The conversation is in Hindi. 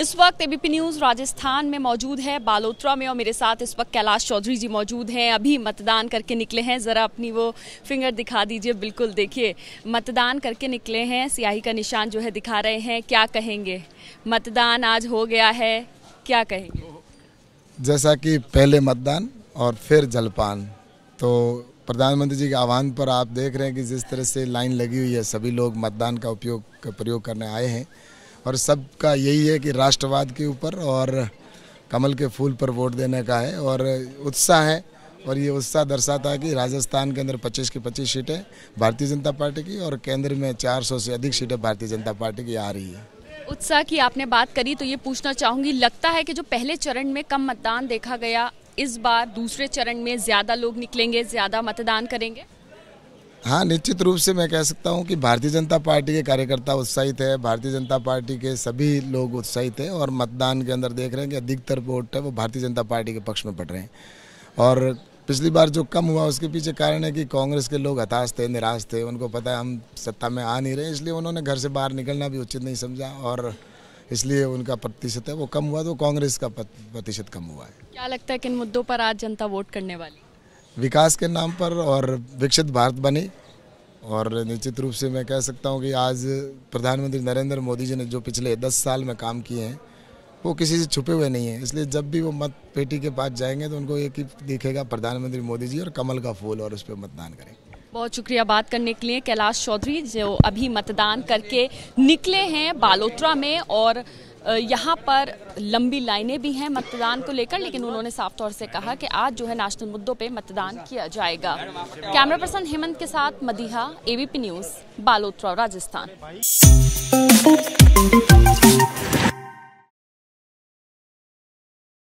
इस वक्त एबीपी न्यूज राजस्थान में मौजूद है बालोत्रा में और मेरे साथ इस वक्त कैलाश चौधरी जी मौजूद हैं अभी मतदान करके निकले हैं जरा अपनी वो फिंगर दिखा दीजिए बिल्कुल देखिए मतदान करके निकले हैं सियाही का निशान जो है दिखा रहे हैं क्या कहेंगे मतदान आज हो गया है क्या कहेंगे जैसा कि पहले मतदान और फिर जलपान तो प्रधानमंत्री जी के आह्वान पर आप देख रहे हैं कि जिस तरह से लाइन लगी हुई है सभी लोग मतदान का उपयोग प्रयोग करने आए हैं और सबका यही है कि राष्ट्रवाद के ऊपर और कमल के फूल पर वोट देने का है और उत्साह है और ये उत्साह दर्शाता है कि राजस्थान के अंदर 25 की 25 सीटें भारतीय जनता पार्टी की और केंद्र में 400 से अधिक सीटें भारतीय जनता पार्टी की आ रही है उत्साह की आपने बात करी तो ये पूछना चाहूंगी लगता है कि जो पहले चरण में कम मतदान देखा गया इस बार दूसरे चरण में ज़्यादा लोग निकलेंगे ज़्यादा मतदान करेंगे हाँ निश्चित रूप से मैं कह सकता हूँ कि भारतीय जनता पार्टी के कार्यकर्ता उत्साहित है भारतीय जनता पार्टी के सभी लोग उत्साहित हैं और मतदान के अंदर देख रहे हैं कि अधिकतर वोट है वो भारतीय जनता पार्टी के पक्ष में पड़ रहे हैं और पिछली बार जो कम हुआ उसके पीछे कारण है कि कांग्रेस के लोग हताश थे निराश थे उनको पता है हम सत्ता में आ नहीं रहे इसलिए उन्होंने घर से बाहर निकलना भी उचित नहीं समझा और इसलिए उनका प्रतिशत है वो कम हुआ तो कांग्रेस का प्रतिशत कम हुआ है क्या लगता है किन मुद्दों पर आज जनता वोट करने वाली विकास के नाम पर और विकसित भारत बने और निश्चित रूप से मैं कह सकता हूँ कि आज प्रधानमंत्री नरेंद्र मोदी जी ने जो पिछले दस साल में काम किए हैं वो किसी से छुपे हुए नहीं हैं इसलिए जब भी वो मत पेटी के पास जाएंगे तो उनको एक ही दिखेगा प्रधानमंत्री मोदी जी और कमल का फूल और उस पर मतदान करें बहुत शुक्रिया बात करने के लिए कैलाश चौधरी जो अभी मतदान करके निकले हैं बालोत्रा में और यहाँ पर लंबी लाइनें भी हैं मतदान को लेकर लेकिन उन्होंने साफ तौर से कहा कि आज जो है नेशनल मुद्दों पे मतदान किया जाएगा कैमरा पर्सन हेमंत के साथ मदीहा एबीपी न्यूज बालोत्रा राजस्थान